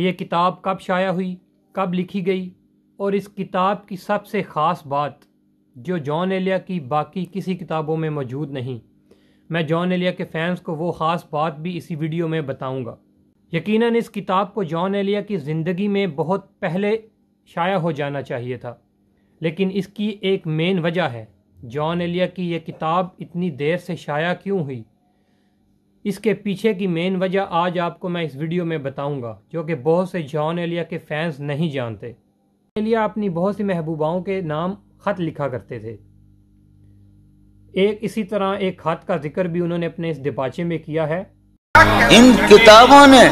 यह किताब कब शाया हुई कब लिखी गई और इस किताब की सबसे ख़ास बात जो जॉन एलिया की बाकी किसी किताबों में मौजूद नहीं मैं जॉन एलिया के फैंस को वो ख़ास बात भी इसी वीडियो में बताऊंगा। यकीनन इस किताब को जॉन एलिया की ज़िंदगी में बहुत पहले शाया हो जाना चाहिए था लेकिन इसकी एक मेन वजह है जॉन एलिया की यह किताब इतनी देर से शाया क्यों हुई इसके पीछे की मेन वजह आज आपको मैं इस वीडियो में बताऊंगा जो कि बहुत से जॉन एलिया के फैंस नहीं जानते एलिया अपनी बहुत सी महबूबाओं के नाम ख़त लिखा करते थे एक इसी तरह एक खत का जिक्र भी उन्होंने अपने इस दिपाचे में किया है इन किताबों ने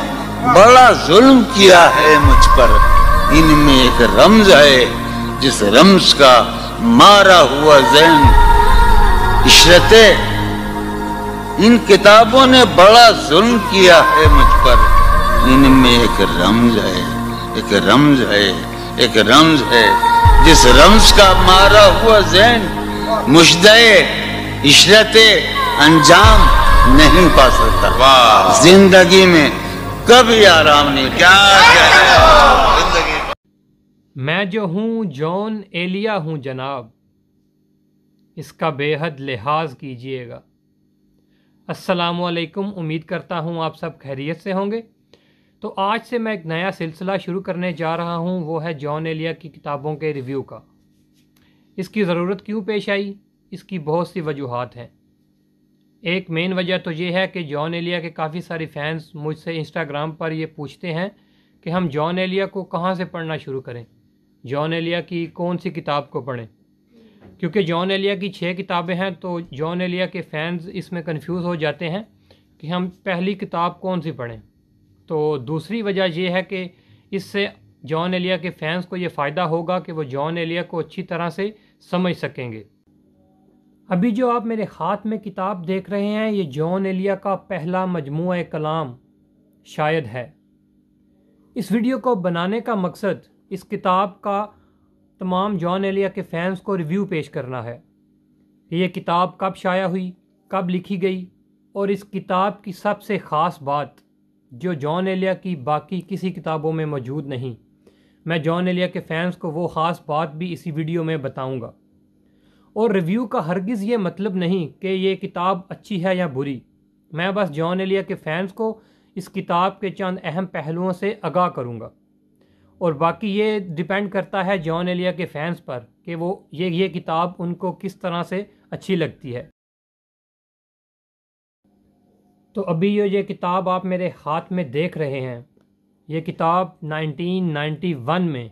बड़ा जुल्म किया है मुझ पर इनमें एक रमज है जिस रमज का मारा हुआ जैन इशरतें इन किताबों ने बड़ा जुल्म किया है मुझ पर इनमें एक रमज है एक रमज है एक रमज है जिस रमज का मारा हुआ जैन मुशदे इशरत अंजाम नहीं पा सकता जिंदगी में कभी आराम नहीं क्या जिंदगी मैं जो हूँ जॉन एलिया हूँ जनाब इसका बेहद लिहाज कीजिएगा असलकुम उम्मीद करता हूँ आप सब खैरियत से होंगे तो आज से मैं एक नया सिलसिला शुरू करने जा रहा हूँ वो है जॉन एलिया की किताबों के रिव्यू का इसकी ज़रूरत क्यों पेश आई इसकी बहुत सी वजूहत हैं एक मेन वजह तो ये है कि जॉन एलिया के काफ़ी सारे फ़ैन्स मुझसे इंस्टाग्राम पर ये पूछते हैं कि हम जॉन एलिया को कहाँ से पढ़ना शुरू करें जॉन एलिया की कौन सी किताब को पढ़ें क्योंकि जॉन एलिया की छः किताबें हैं तो जॉन एलिया के फैंस इसमें कंफ्यूज हो जाते हैं कि हम पहली किताब कौन सी पढ़ें तो दूसरी वजह यह है कि इससे जॉन एलिया के फैंस को ये फ़ायदा होगा कि वो जॉन एलिया को अच्छी तरह से समझ सकेंगे अभी जो आप मेरे हाथ में किताब देख रहे हैं ये जॉन एलिया का पहला मजमू कलाम शायद है इस वीडियो को बनाने का मकसद इस किताब का तमाम जॉन एलिया के फैंस को रिव्यू पेश करना है कि ये किताब कब शाया हुई कब लिखी गई और इस किताब की सबसे ख़ास बात जो जॉन एलिया की बाकी किसी किताबों में मौजूद नहीं मैं जॉन एलिया के फैंस को वो ख़ास बात भी इसी वीडियो में बताऊंगा और रिव्यू का हरगिज़ ये मतलब नहीं कि ये किताब अच्छी है या बुरी मैं बस जॉन एलिया के फैंस को इस किताब के चंद अहम पहलुओं से आगाह करूँगा और बाकी ये डिपेंड करता है जॉन एलिया के फैंस पर कि वो ये ये किताब उनको किस तरह से अच्छी लगती है तो अभी ये ये किताब आप मेरे हाथ में देख रहे हैं ये किताब 1991 में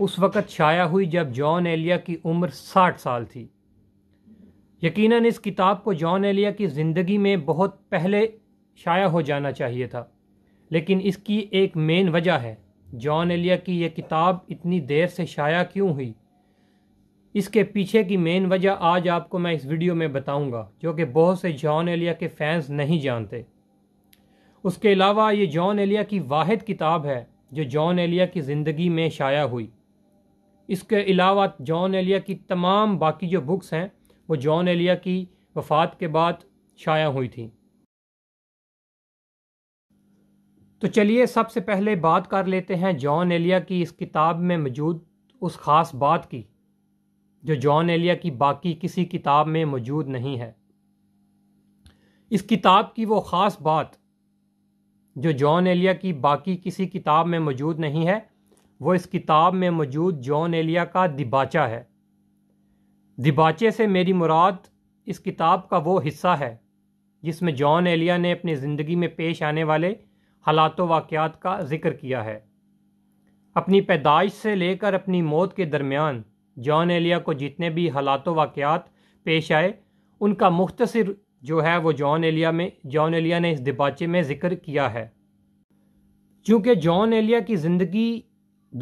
उस वक़्त शाया हुई जब जॉन एलिया की उम्र 60 साल थी यकीनन इस किताब को जॉन एलिया की ज़िंदगी में बहुत पहले शाया हो जाना चाहिए था लेकिन इसकी एक मेन वजह है जॉन एलिया की यह किताब इतनी देर से शाया क्यों हुई इसके पीछे की मेन वजह आज आपको मैं इस वीडियो में बताऊंगा जो कि बहुत से जॉन एलिया के फैंस नहीं जानते उसके अलावा ये जॉन एलिया की वाद किताब है जो जॉन एलिया की ज़िंदगी में शाया हुई इसके अलावा जॉन एलिया की तमाम बाकी जो बुक्स हैं वो जॉन एलिया की वफ़ात के बाद शाया हुई थी तो चलिए सबसे पहले बात कर लेते हैं जॉन एलिया की इस किताब में मौजूद उस ख़ास बात की जो जॉन एलिया की बाकी किसी किताब में मौजूद नहीं है इस किताब की वो ख़ास बात जो जॉन एलिया की बाकी किसी किताब में मौजूद नहीं है वो इस किताब में मौजूद जॉन एलिया का दिबाचा है दिबाचे से मेरी मुराद इस किताब का वो हिस्सा है जिसमें जॉन एलिया ने अपनी ज़िंदगी में पेश आने वाले हालात वाक़ात का जिक्र किया है अपनी पैदाइश से लेकर अपनी मौत के दरमियान जॉन एलिया को जितने भी हालात वाक़ात पेश आए उनका मुख्तर जो है वो जॉन एलिया में जॉन एलिया ने इस दिबाचे में ज़िक्र किया है चूँकि जॉन एलिया की ज़िंदगी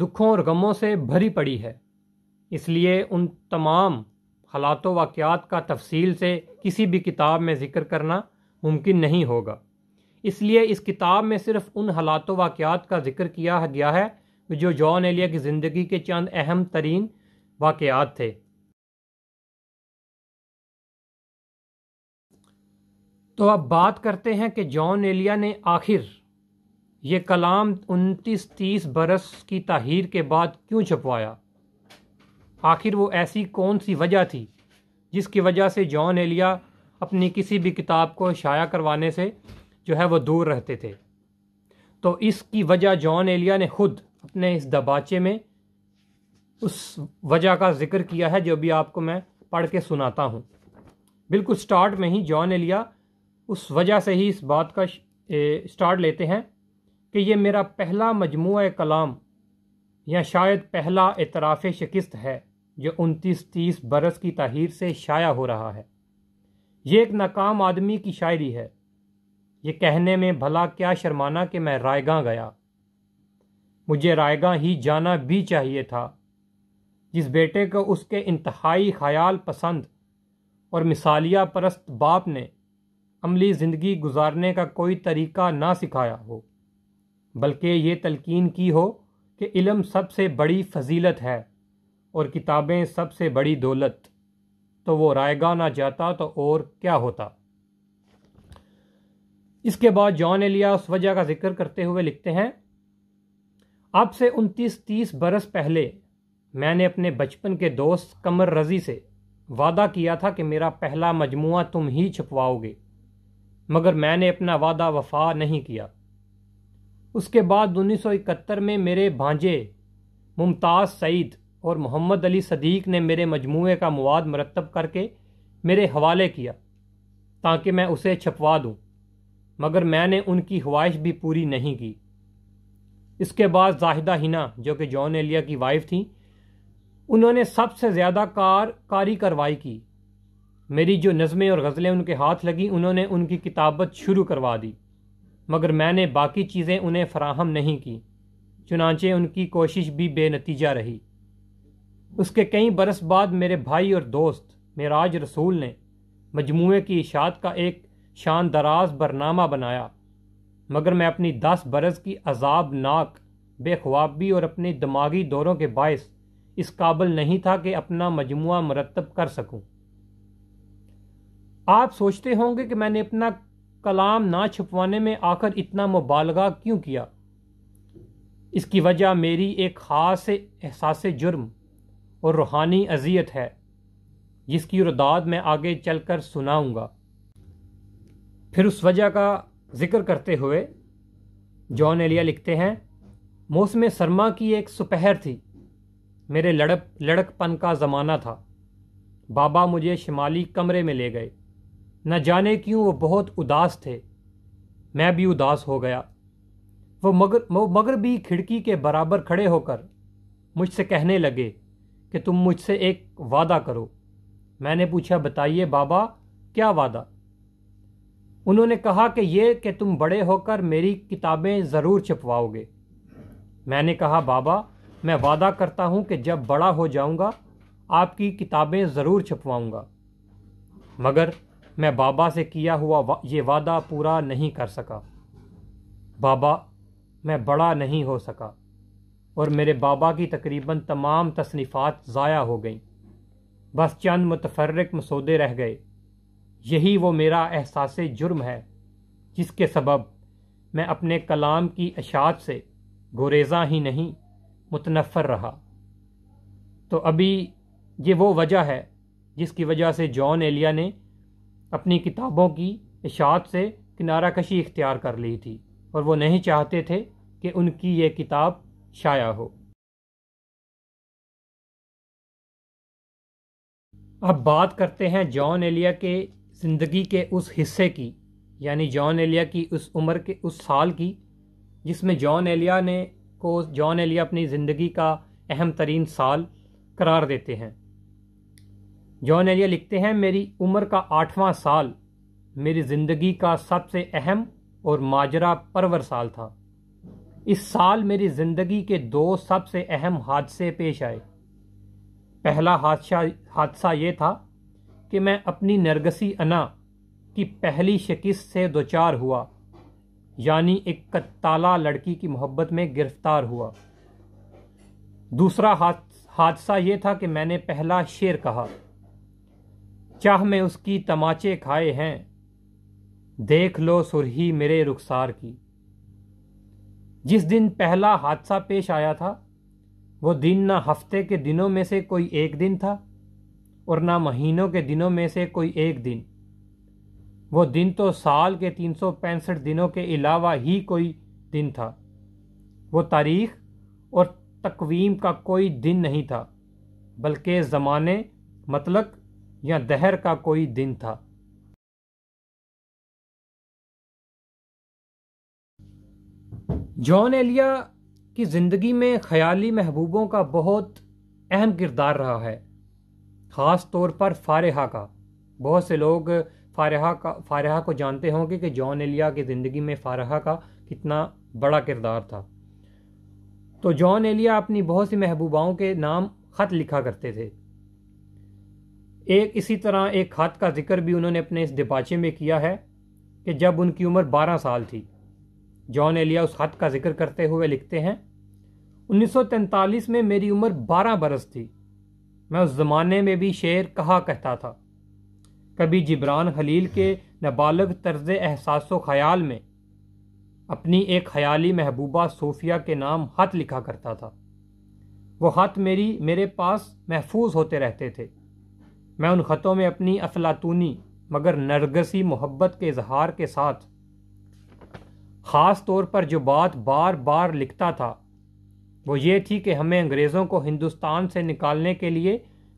दुखों और गमों से भरी पड़ी है इसलिए उन तमाम हालात वाक़ात का तफसील से किसी भी किताब में ज़िक्र करना मुमकिन नहीं होगा इसलिए इस किताब में सिर्फ उन हालात वाक़ात का जिक्र किया गया है जो जॉन एलिया की ज़िंदगी के चंद अहम तरीन वाक़ात थे तो अब बात करते हैं कि जॉन एलिया ने आखिर ये कलाम उनतीस तीस बरस की ताहिर के बाद क्यों छपवाया आखिर वो ऐसी कौन सी वजह थी जिसकी वजह से जॉन एलिया अपनी किसी भी किताब को शाया करवाने से जो है वो दूर रहते थे तो इसकी वजह जॉन एलिया ने खुद अपने इस दबाचे में उस वजह का जिक्र किया है जो भी आपको मैं पढ़ के सुनाता हूँ बिल्कुल स्टार्ट में ही जॉन एलिया उस वजह से ही इस बात का स्टार्ट लेते हैं कि ये मेरा पहला मजमू कलाम या शायद पहला इतराफ़ शिकस्त है जो उनतीस तीस बरस की तहिर से शाया हो रहा है ये एक नाकाम आदमी की शायरी है ये कहने में भला क्या शर्माना कि मैं रायगा गया मुझे रायगा ही जाना भी चाहिए था जिस बेटे को उसके इंतहाई ख्याल पसंद और मिसालिया परस्त बाप ने अमली ज़िंदगी गुजारने का कोई तरीका ना सिखाया हो बल्कि ये तलकिन की हो कि इलम सबसे बड़ी फजीलत है और किताबें सबसे बड़ी दौलत तो वो रायगा ना जाता तो और क्या होता इसके बाद जॉन एलिया उस वजह का जिक्र करते हुए लिखते हैं अब से उनतीस तीस बरस पहले मैंने अपने बचपन के दोस्त कमर रजी से वादा किया था कि मेरा पहला मजमुआ तुम ही छपवाओगे मगर मैंने अपना वादा वफा नहीं किया उसके बाद 1971 में मेरे भांजे मुमताज़ सईद और मोहम्मद अली सदीक ने मेरे मजमु का मवाद मरतब करके मेरे हवाले किया ताकि मैं उसे छपवा दूँ मगर मैंने उनकी ख्वाहिश भी पूरी नहीं की इसके बाद जाहिदा हिना जो कि जॉन एलिया की वाइफ थी उन्होंने सबसे ज़्यादा कार कारी कार्रवाई की मेरी जो नज़में और गज़लें उनके हाथ लगी उन्होंने उनकी किताबत शुरू करवा दी मगर मैंने बाकी चीज़ें उन्हें फराहम नहीं की चुनाचे उनकी कोशिश भी बेनतीजा रही उसके कई बरस बाद मेरे भाई और दोस्त मेराज रसूल ने मजमू की इशात का एक शान दराज बरनामा बनाया मगर मैं अपनी दस बरस की अजाब नाक बेख्वाबी और अपने दिमागी दौरों के बायस इस काबिल नहीं था कि अपना मजमु मरतब कर सकूं। आप सोचते होंगे कि मैंने अपना कलाम ना छुपवाने में आकर इतना मुबालगा क्यों किया इसकी वजह मेरी एक ख़ास एहसास जुर्म और रूहानी अजियत है जिसकी रुदाद मैं आगे चलकर सुनाऊंगा फिर उस वजह का जिक्र करते हुए जॉन एलिया लिखते हैं मौसम सरमा की एक सुपहर थी मेरे लड़क लड़कपन का ज़माना था बाबा मुझे शिमाली कमरे में ले गए न जाने क्यों वो बहुत उदास थे मैं भी उदास हो गया वो मगर वो मगर भी खिड़की के बराबर खड़े होकर मुझसे कहने लगे कि तुम मुझसे एक वादा करो मैंने पूछा बताइए बाबा क्या वादा उन्होंने कहा कि ये कि तुम बड़े होकर मेरी किताबें ज़रूर छिपवाओगे मैंने कहा बाबा मैं वादा करता हूँ कि जब बड़ा हो जाऊँगा आपकी किताबें ज़रूर छिपवाऊँगा मगर मैं बाबा से किया हुआ वा, ये वादा पूरा नहीं कर सका बाबा मैं बड़ा नहीं हो सका और मेरे बाबा की तकरीबन तमाम तसनीफ़ात ज़ाया हो गई बस चंद मुतफरक मसौदे रह गए यही वो मेरा एहसास जुर्म है जिसके सबब मैं अपने कलाम की अशात से गुरेजा ही नहीं मुतनफ़र रहा तो अभी ये वो वजह है जिसकी वजह से जॉन एलिया ने अपनी किताबों की इशात से किनारा कशी इख्तियार कर ली थी और वो नहीं चाहते थे कि उनकी ये किताब शाया हो अब बात करते हैं जॉन एलिया के ज़िंदगी के उस हिस्से की यानी जॉन एलिया की उस उम्र के उस साल की जिसमें जॉन एलिया ने को जॉन एलिया अपनी ज़िंदगी का अहम तरीन साल करार देते हैं जॉन एलिया लिखते हैं मेरी उम्र का आठवां साल मेरी ज़िंदगी का सबसे अहम और माजरा परवर साल था इस साल मेरी ज़िंदगी के दो सबसे अहम हादसे पेश आए पहला हादसा हादसा ये था कि मैं अपनी नरगसी अना की पहली शिकस्त से दोचार हुआ यानी एक कत्ताला लड़की की मोहब्बत में गिरफ्तार हुआ दूसरा हादसा ये था कि मैंने पहला शेर कहा चाह में उसकी तमाचे खाए हैं देख लो सुरही मेरे रुखसार की जिस दिन पहला हादसा पेश आया था वो दिन ना हफ्ते के दिनों में से कोई एक दिन था और ना महीनों के दिनों में से कोई एक दिन वो दिन तो साल के तीन सौ पैंसठ दिनों के अलावा ही कोई दिन था वो तारीख और तकवीम का कोई दिन नहीं था बल्कि ज़माने मतलब या दहर का कोई दिन था जॉन एलिया की ज़िंदगी में ख़याली महबूबों का बहुत अहम किरदार रहा है ख़ास तौर पर फारहा का बहुत से लोग फारहा का फारहा को जानते होंगे कि जॉन एलिया की ज़िंदगी में फारहा का कितना बड़ा किरदार था तो जॉन एलिया अपनी बहुत सी महबूबाओं के नाम ख़त लिखा करते थे एक इसी तरह एक ख़त का जिक्र भी उन्होंने अपने इस दिपाचे में किया है कि जब उनकी उम्र 12 साल थी जॉन एलिया उस ख़त का जिक्र करते हुए लिखते हैं 1943 में मेरी उम्र 12 बरस थी मैं उस ज़माने में भी शेर कहा कहता था कभी जिब्रान खलील के नाबालग तर्ज एहसास ख्याल में अपनी एक ख्याली महबूबा सूफ़िया के नाम हत लिखा करता था वो हत मेरी मेरे पास महफूज होते रहते थे मैं उन ख़तों में अपनी अफलातूनी मगर नरगसी मोहब्बत के इजहार के साथ ख़ास तौर पर जो बात बार बार लिखता था वो ये थी कि हमें अंग्रेज़ों को हिंदुस्तान से निकालने के लिए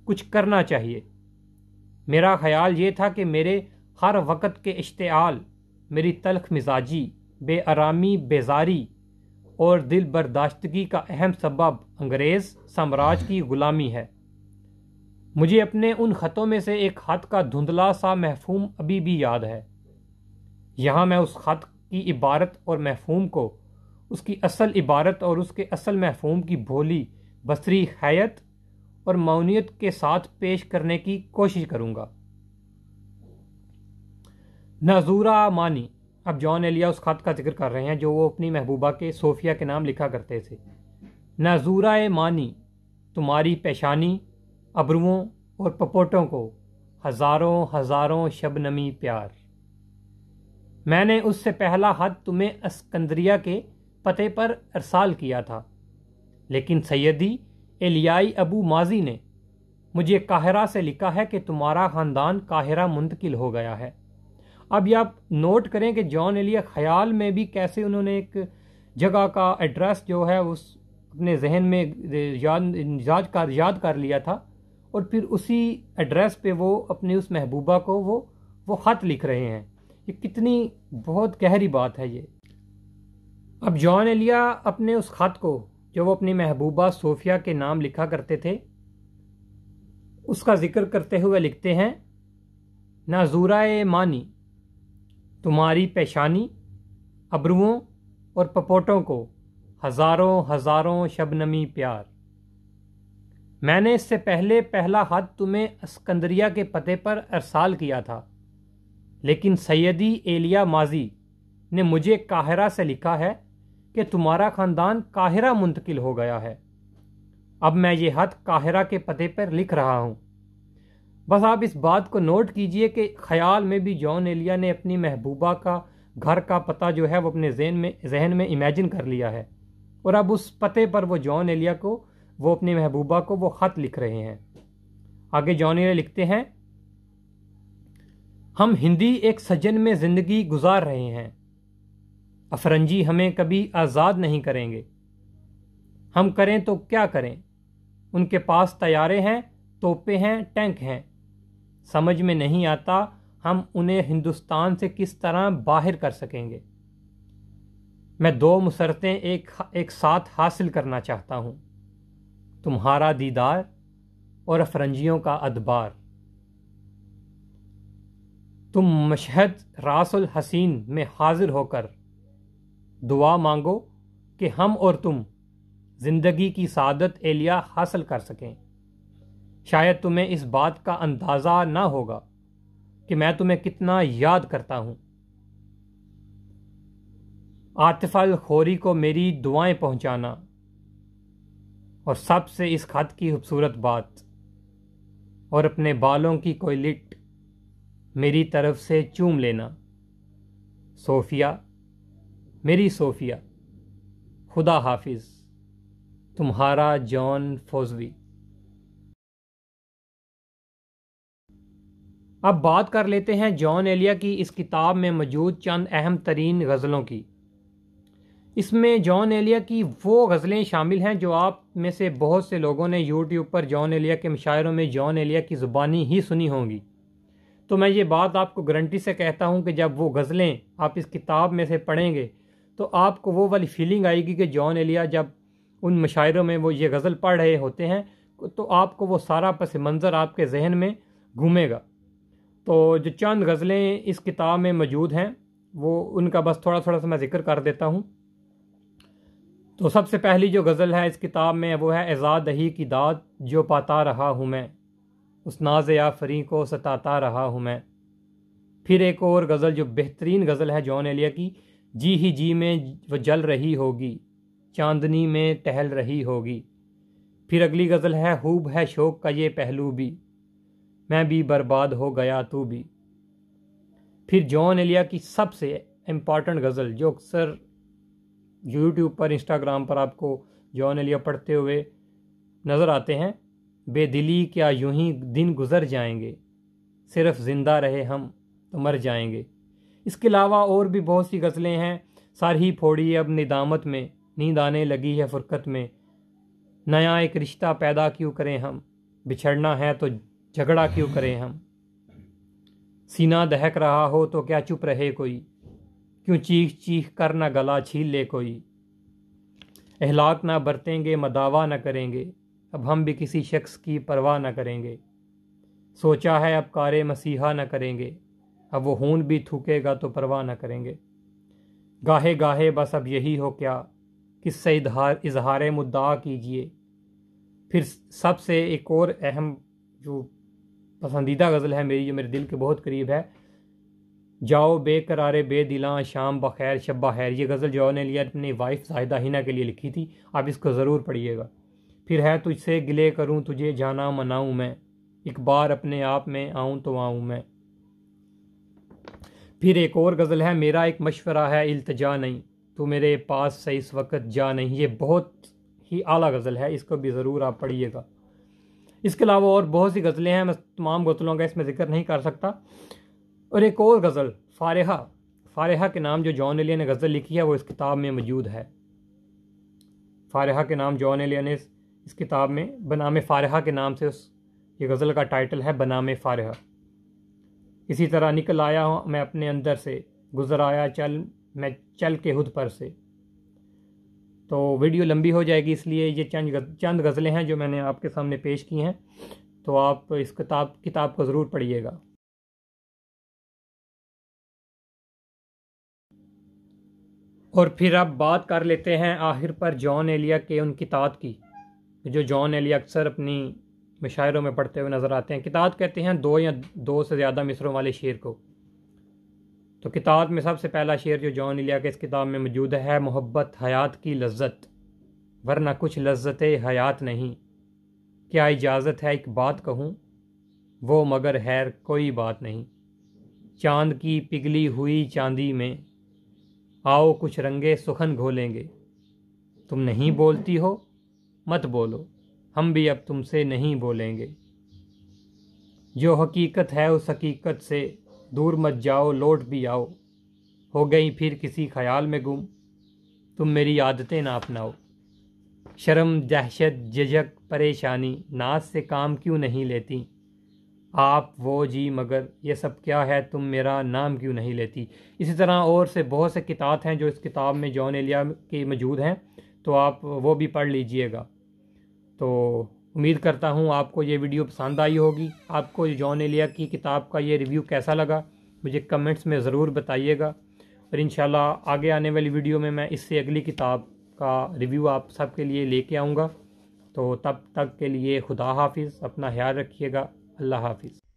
कुछ करना चाहिए मेरा ख्याल ये था कि मेरे हर वक़्त के इश्तआल मेरी तलख मिजाजी बेआरामी बेजारी और दिल बर्दाश्तगी का अहम सबब अंग्रेज़ साम्राज्य की ग़ुलामी है मुझे अपने उन ख़तों में से एक ख़त का धुंधला सा महफूम अभी भी याद है यहाँ मैं उस ख़त की इबारत और महफूम को उसकी असल इबारत और उसके असल महफूम की भोली बसरी हैत और मौनीत के साथ पेश करने की कोशिश करूंगा नाजूरा मानी अब जॉन एलिया उस खत का जिक्र कर रहे हैं जो वो अपनी महबूबा के सोफिया के नाम लिखा करते थे नजूरा मानी तुम्हारी पेशानी अबरुओं और पपोटों को हज़ारों हज़ारों शबनमी प्यार मैंने उससे पहला हद तुम्हें अस्कंदरिया के पते पर अरसाल किया था लेकिन सैदी एलियाई अबू माजी ने मुझे काहरा से लिखा है कि तुम्हारा ख़ानदान काहरा मुंतकिल हो गया है अब ये आप नोट करें कि जॉन एलिया ख्याल में भी कैसे उन्होंने एक जगह का एड्रेस जो है उस अपने जहन में याद कर याद कर लिया था और फिर उसी एड्रेस पे वो अपने उस महबूबा को वो वो ख़त लिख रहे हैं ये कितनी बहुत गहरी बात है ये अब जॉन एलिया अपने उस खत को जो वो अपनी महबूबा सोफिया के नाम लिखा करते थे उसका जिक्र करते हुए लिखते हैं नाजूरा मानी तुम्हारी पेशानी अबरुओं और पपोटों को हज़ारों हज़ारों शबनमी प्यार मैंने इससे पहले पहला हद तुम्हें अस्कंदरिया के पते पर अरसाल किया था लेकिन सैयदी एलिया माजी ने मुझे काहरा से लिखा है कि तुम्हारा खानदान काहिरा मुंतकिल हो गया है अब मैं ये हद काहिरा के पते पर लिख रहा हूँ बस आप इस बात को नोट कीजिए कि ख्याल में भी जॉन एलिया ने अपनी महबूबा का घर का पता जो है वो अपने जहन में जहन में इमेजिन कर लिया है और अब उस पते पर वो जॉन एलिया को वो अपनी महबूबा को वो ख़त लिख रहे हैं आगे जॉन एलिया लिखते हैं हम हिंदी एक सजन में ज़िंदगी गुजार रहे हैं अफरंजी हमें कभी आज़ाद नहीं करेंगे हम करें तो क्या करें उनके पास तैयारे हैं तोपे हैं टैंक हैं समझ में नहीं आता हम उन्हें हिंदुस्तान से किस तरह बाहर कर सकेंगे मैं दो मुसरतें एक एक साथ हासिल करना चाहता हूँ तुम्हारा दीदार और अफरंजियों का अदबार तुम मशहद रासुल हसीन में हाजिर होकर दुआ मांगो कि हम और तुम ज़िंदगी की सादत एलिया हासिल कर सकें शायद तुम्हें इस बात का अंदाज़ा ना होगा कि मैं तुम्हें कितना याद करता हूँ आतिफल खोरी को मेरी दुआएं पहुँचाना और सबसे इस खत की खूबसूरत बात और अपने बालों की कोई लिट मेरी तरफ से चूम लेना सोफिया मेरी सोफिया खुदा हाफिज तुम्हारा जॉन फोजवी अब बात कर लेते हैं जॉन एलिया की इस किताब में मौजूद चंद अहम तरीन गज़लों की इसमें जॉन एलिया की वो गज़लें शामिल हैं जो आप में से बहुत से लोगों ने यूट्यूब पर जॉन एलिया के मुशायरों में जॉन एलिया की ज़ुबानी ही सुनी होंगी तो मैं ये बात आपको गारंटी से कहता हूँ कि जब वो गज़लें आप इस किताब में से पढ़ेंगे तो आपको वो वाली फीलिंग आएगी कि जॉन एलिया जब उन मशायरों में वो ये गज़ल पढ़ रहे होते हैं तो आपको वो सारा पस मंज़र आपके जहन में घूमेगा तो जो चंद गज़लें इस किताब में मौजूद हैं वो उनका बस थोड़ा थोड़ा सा मैं ज़िक्र कर देता हूँ तो सबसे पहली जो गज़ल है इस किताब में वो है एजाद दही की दाद जो पाता रहा हूँ मैं उस नाज आफरी को सताता रहा हूँ मैं फिर एक और गज़ल जो बेहतरीन गज़ल है जॉन एलिया की जी ही जी में वह जल रही होगी चांदनी में टहल रही होगी फिर अगली गज़ल है हूब है शोक का ये पहलू भी मैं भी बर्बाद हो गया तू भी फिर जॉन एलिया की सबसे इम्पॉर्टेंट गज़ल जो अक्सर यूट्यूब पर इंस्टाग्राम पर आपको जॉन एलिया पढ़ते हुए नज़र आते हैं बेदिली क्या यूं ही दिन गुज़र जाएंगे सिर्फ ज़िंदा रहे हम तो मर जाएंगे इसके अलावा और भी बहुत सी गज़लें हैं सर ही फोड़ी अब निदामत में नींद आने लगी है फुरकत में नया एक रिश्ता पैदा क्यों करें हम बिछड़ना है तो झगड़ा क्यों करें हम सीना दहक रहा हो तो क्या चुप रहे कोई क्यों चीख चीख कर ना गला छील ले कोई अहलाक ना बरतेंगे मदावा ना करेंगे अब हम भी किसी शख्स की परवाह ना करेंगे सोचा है अब कार मसीहा ना करेंगे अब वो हून भी थूकेगा तो परवाह ना करेंगे गाहे गाहे बस अब यही हो क्या किससे इजहार इजहार मुद्दा कीजिए फिर सबसे एक और अहम जो पसंदीदा गज़ल है मेरी जो मेरे दिल के बहुत करीब है जाओ बेकरारे बेदिला शाम बखैर शब खैर ये गज़ल जाओ ने लिया अपनी वाइफ जाहिदा हिना के लिए लिखी थी आप इसको ज़रूर पढ़िएगा फिर है तुझसे गिले करूँ तुझे जाना मनाऊँ मैं एक बार अपने आप में आऊँ तो आऊँ मैं फिर एक और गज़ल है मेरा एक मशवरा है अल्तजा नहीं तो मेरे पास से इस वक्त जा नहीं ये बहुत ही आला गज़ल है इसको भी ज़रूर आप पढ़िएगा इसके अलावा और बहुत सी गज़लें हैं मैं तमाम गज़लों का इसमें ज़िक्र नहीं कर सकता और एक और गज़ल फारहा फारहा के नाम जो जॉन एलिया ने गज़ल लिखी है वो इस किताब में मौजूद है फारहा के नाम जॉन एलिया ने इस, इस किताब में बनाम फारहा के नाम से उस ये गज़ल का टाइटल है बनाम फ़ारहा इसी तरह निकल आया हूँ मैं अपने अंदर से गुजर आया चल मैं चल के खुद पर से तो वीडियो लंबी हो जाएगी इसलिए ये चंद चंद गज़लें हैं जो मैंने आपके सामने पेश की हैं तो आप इस किताब किताब को ज़रूर पढ़िएगा और फिर अब बात कर लेते हैं आखिर पर जॉन एलिया के उन किताब की जो जॉन एलिया अक्सर अपनी मशायरों में पढ़ते हुए नज़र आते हैं किताब कहते हैं दो या दो से ज़्यादा मिसरों वाले शेर को तो किताब में सबसे पहला शेर जो जॉन इलिया के इस किताब में मौजूद है मोहब्बत हयात की लज्जत वरना कुछ लज्जत हयात नहीं क्या इजाज़त है एक बात कहूँ वो मगर हैर कोई बात नहीं चांद की पिघली हुई चांदी में आओ कुछ रंगे सुखन घोलेंगे तुम नहीं बोलती हो मत बोलो हम भी अब तुमसे नहीं बोलेंगे जो हकीकत है उस हकीकत से दूर मत जाओ लौट भी आओ हो गई फिर किसी ख्याल में गुम तुम मेरी आदतें ना अपनाओ शर्म दहशत जजक परेशानी नाच से काम क्यों नहीं लेती आप वो जी मगर ये सब क्या है तुम मेरा नाम क्यों नहीं लेती इसी तरह और से बहुत से किताब हैं जो इस किताब में जॉन एलिया के मौजूद हैं तो आप वो भी पढ़ लीजिएगा तो उम्मीद करता हूँ आपको ये वीडियो पसंद आई होगी आपको जॉन एलिया की किताब का ये रिव्यू कैसा लगा मुझे कमेंट्स में ज़रूर बताइएगा और इन आगे आने वाली वीडियो में मैं इससे अगली किताब का रिव्यू आप सबके लिए लेके आऊँगा तो तब तक के लिए खुदा हाफिज़ अपना ख्याल रखिएगा अल्लाह हाफिज़